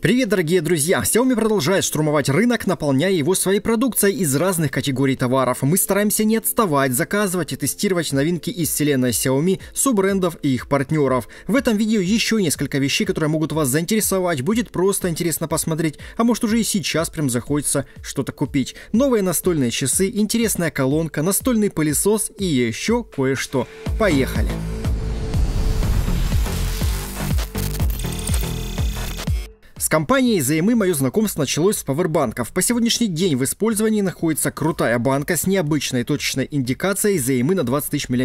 Привет, дорогие друзья! Xiaomi продолжает штурмовать рынок, наполняя его своей продукцией из разных категорий товаров. Мы стараемся не отставать, заказывать и тестировать новинки из вселенной Xiaomi, суббрендов и их партнеров. В этом видео еще несколько вещей, которые могут вас заинтересовать, будет просто интересно посмотреть, а может уже и сейчас прям захочется что-то купить. Новые настольные часы, интересная колонка, настольный пылесос и еще кое-что. Поехали! Поехали! компанией займы мое знакомство началось с павербанков. По сегодняшний день в использовании находится крутая банка с необычной точечной индикацией займы на 20 тысяч мАч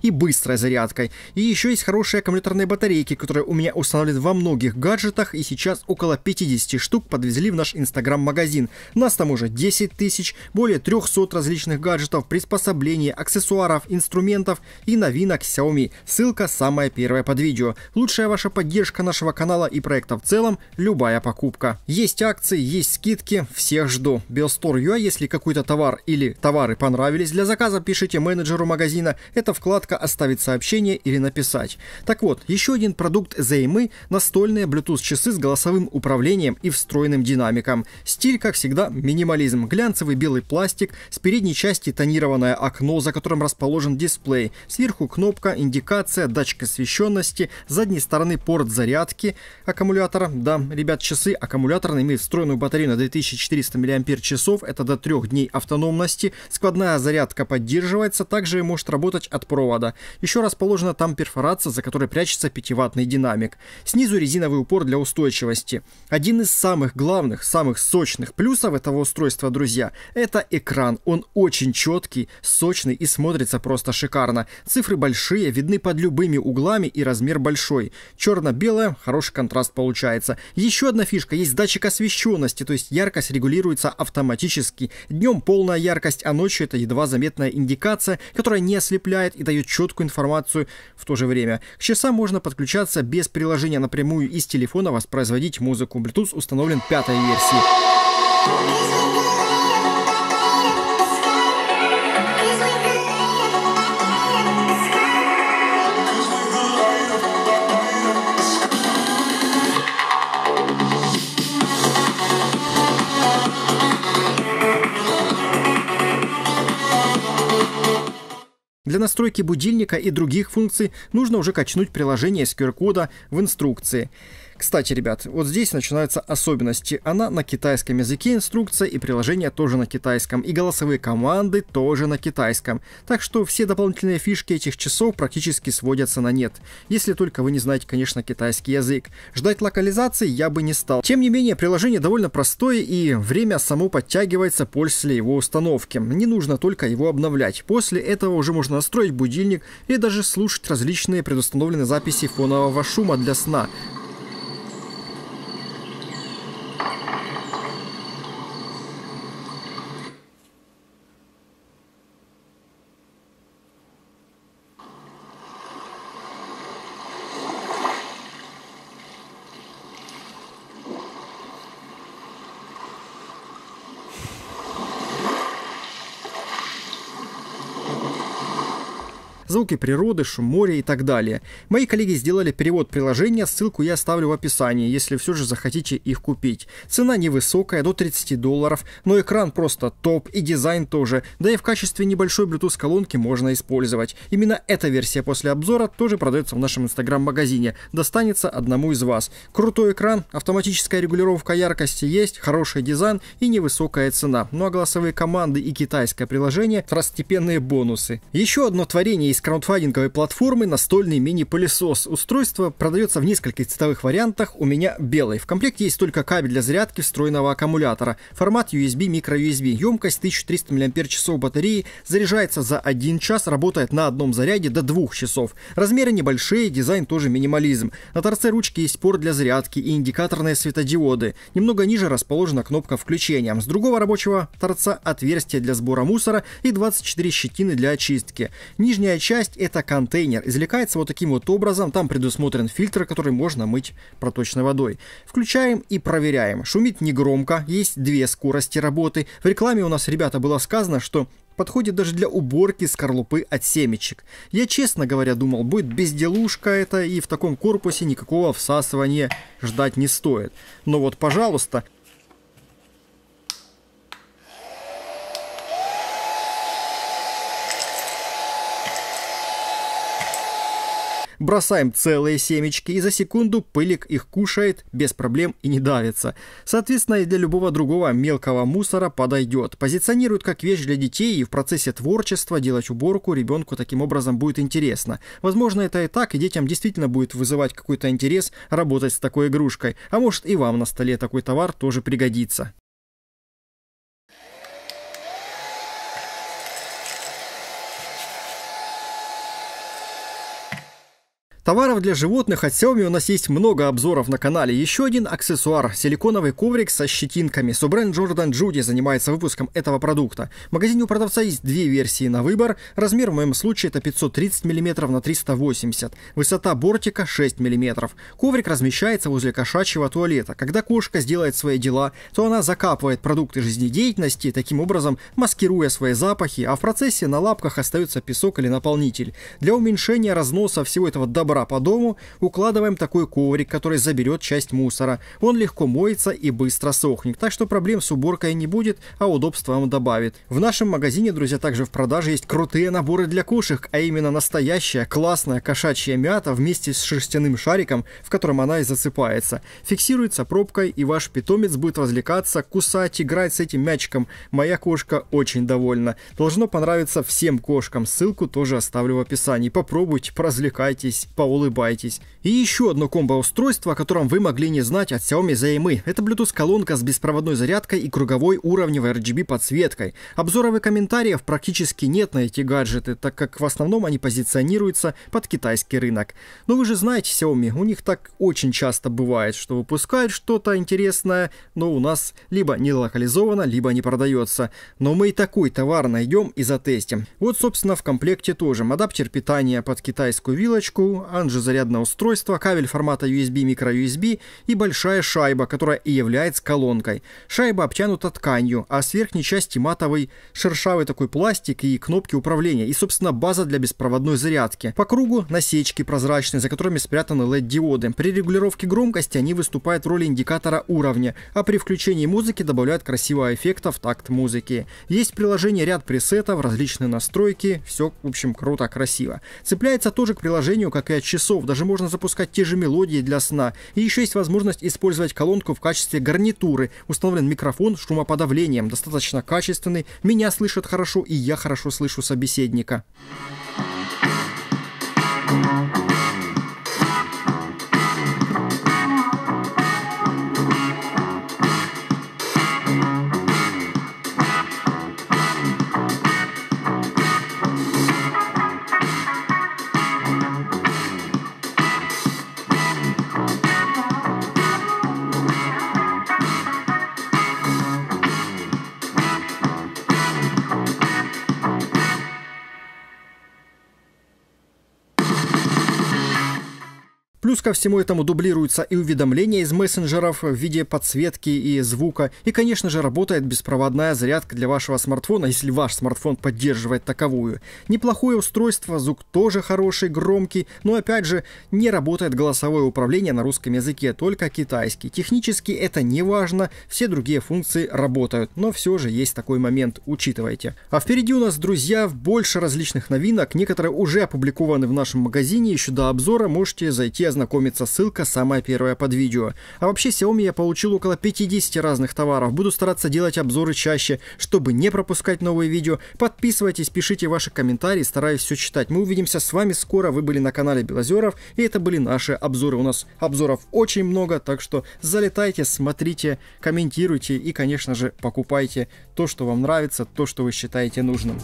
и быстрой зарядкой. И еще есть хорошие аккумуляторные батарейки, которые у меня установлены во многих гаджетах и сейчас около 50 штук подвезли в наш инстаграм-магазин. Нас там уже 10 тысяч, более 300 различных гаджетов, приспособлений, аксессуаров, инструментов и новинок Xiaomi. Ссылка самая первая под видео. Лучшая ваша поддержка нашего канала и проекта в целом любая покупка. Есть акции, есть скидки, всех жду. Белстор.ua, если какой-то товар или товары понравились для заказа, пишите менеджеру магазина. Эта вкладка «Оставить сообщение» или «Написать». Так вот, еще один продукт Займы – настольные Bluetooth-часы с голосовым управлением и встроенным динамиком. Стиль, как всегда, минимализм. Глянцевый белый пластик, с передней части тонированное окно, за которым расположен дисплей, сверху кнопка, индикация, датчик освещенности, с задней стороны порт зарядки аккумулятора, да, ребят, часы аккумуляторные, имеют встроенную батарею на 2400 мАч, это до 3 дней автономности. Складная зарядка поддерживается, также может работать от провода. Еще раз положена там перфорация, за которой прячется 5-ваттный динамик. Снизу резиновый упор для устойчивости. Один из самых главных, самых сочных плюсов этого устройства, друзья, это экран. Он очень четкий, сочный и смотрится просто шикарно. Цифры большие, видны под любыми углами и размер большой. Черно-белое, хороший контраст получается. Еще одна фишка, есть датчик освещенности, то есть яркость регулируется автоматически. Днем полная яркость, а ночью это едва заметная индикация, которая не ослепляет и дает четкую информацию в то же время. К часам можно подключаться без приложения напрямую из телефона, воспроизводить музыку. Bluetooth установлен пятой версии. Для настройки будильника и других функций нужно уже качнуть приложение с QR-кода в инструкции. Кстати, ребят, вот здесь начинаются особенности. Она на китайском языке, инструкция и приложение тоже на китайском, и голосовые команды тоже на китайском. Так что все дополнительные фишки этих часов практически сводятся на нет. Если только вы не знаете, конечно, китайский язык. Ждать локализации я бы не стал. Тем не менее, приложение довольно простое и время само подтягивается после его установки. Не нужно только его обновлять. После этого уже можно настроить будильник и даже слушать различные предустановленные записи фонового шума для сна. звуки природы, шум моря и так далее. Мои коллеги сделали перевод приложения, ссылку я оставлю в описании, если все же захотите их купить. Цена невысокая, до 30 долларов, но экран просто топ и дизайн тоже, да и в качестве небольшой Bluetooth колонки можно использовать. Именно эта версия после обзора тоже продается в нашем инстаграм-магазине, достанется одному из вас. Крутой экран, автоматическая регулировка яркости есть, хороший дизайн и невысокая цена. Ну а голосовые команды и китайское приложение – второстепенные бонусы. Еще одно творение из есть краудфандинговой платформы настольный мини-пылесос. Устройство продается в нескольких цветовых вариантах, у меня белый. В комплекте есть только кабель для зарядки встроенного аккумулятора. Формат USB, USB Емкость 1300 мАч батареи. Заряжается за 1 час, работает на одном заряде до 2 часов. Размеры небольшие, дизайн тоже минимализм. На торце ручки есть порт для зарядки и индикаторные светодиоды. Немного ниже расположена кнопка включения. С другого рабочего торца отверстие для сбора мусора и 24 щетины для очистки. Нижняя часть это контейнер. Извлекается вот таким вот образом. Там предусмотрен фильтр, который можно мыть проточной водой. Включаем и проверяем. Шумит негромко. Есть две скорости работы. В рекламе у нас, ребята, было сказано, что подходит даже для уборки скорлупы от семечек. Я, честно говоря, думал, будет безделушка это, и в таком корпусе никакого всасывания ждать не стоит. Но вот, пожалуйста, бросаем целые семечки, и за секунду пылик их кушает без проблем и не давится. Соответственно, и для любого другого мелкого мусора подойдет. Позиционируют как вещь для детей, и в процессе творчества делать уборку ребенку таким образом будет интересно. Возможно, это и так, и детям действительно будет вызывать какой-то интерес работать с такой игрушкой. А может и вам на столе такой товар тоже пригодится. Товаров для животных от Xiaomi у нас есть много обзоров на канале. Еще один аксессуар – силиконовый коврик со щетинками. Субренд Jordan Judy занимается выпуском этого продукта. В магазине у продавца есть две версии на выбор. Размер в моем случае это 530 мм на 380 Высота бортика 6 мм. Коврик размещается возле кошачьего туалета. Когда кошка сделает свои дела, то она закапывает продукты жизнедеятельности, таким образом маскируя свои запахи, а в процессе на лапках остается песок или наполнитель. Для уменьшения разноса всего этого добра двора по дому укладываем такой коврик, который заберет часть мусора. Он легко моется и быстро сохнет, так что проблем с уборкой не будет, а удобство вам добавит. В нашем магазине, друзья, также в продаже есть крутые наборы для кошек, а именно настоящая классная кошачья мята вместе с шерстяным шариком, в котором она и засыпается. Фиксируется пробкой и ваш питомец будет развлекаться, кусать, играть с этим мячиком. Моя кошка очень довольна. Должно понравиться всем кошкам, ссылку тоже оставлю в описании. Попробуйте, поразвлекайтесь, по улыбайтесь. И еще одно комбо-устройство, о котором вы могли не знать от Xiaomi Zаймы. Это Bluetooth-колонка с беспроводной зарядкой и круговой уровневой RGB-подсветкой. Обзоров и комментариев практически нет на эти гаджеты, так как в основном они позиционируются под китайский рынок. Но вы же знаете Xiaomi, у них так очень часто бывает, что выпускают что-то интересное, но у нас либо не локализовано, либо не продается. Но мы и такой товар найдем и затестим. Вот, собственно, в комплекте тоже. Адаптер питания под китайскую вилочку, Анже зарядное устройство, кабель формата USB, microUSB и большая шайба, которая и является колонкой. Шайба обтянута тканью, а с верхней части матовый шершавый такой пластик и кнопки управления, и, собственно, база для беспроводной зарядки. По кругу насечки прозрачные, за которыми спрятаны LED-диоды. При регулировке громкости они выступают в роли индикатора уровня, а при включении музыки добавляют красивого эффекта в такт музыки. Есть приложение ряд пресетов, различные настройки, все, в общем, круто, красиво. Цепляется тоже к приложению, как и часов, даже можно запускать те же мелодии для сна. И еще есть возможность использовать колонку в качестве гарнитуры. Установлен микрофон с шумоподавлением, достаточно качественный, меня слышат хорошо и я хорошо слышу собеседника. Thank you. Плюс ко всему этому дублируются и уведомления из мессенджеров в виде подсветки и звука. И, конечно же, работает беспроводная зарядка для вашего смартфона, если ваш смартфон поддерживает таковую. Неплохое устройство, звук тоже хороший, громкий, но опять же, не работает голосовое управление на русском языке, только китайский. Технически это не важно, все другие функции работают, но все же есть такой момент, учитывайте. А впереди у нас, друзья, больше различных новинок, некоторые уже опубликованы в нашем магазине, еще до обзора можете зайти ознакомиться, ссылка самая первая под видео. А вообще Xiaomi я получил около 50 разных товаров, буду стараться делать обзоры чаще, чтобы не пропускать новые видео. Подписывайтесь, пишите ваши комментарии, стараюсь все читать. Мы увидимся с вами скоро, вы были на канале Белозеров, и это были наши обзоры. У нас обзоров очень много, так что залетайте, смотрите, комментируйте и, конечно же, покупайте то, что вам нравится, то, что вы считаете нужным.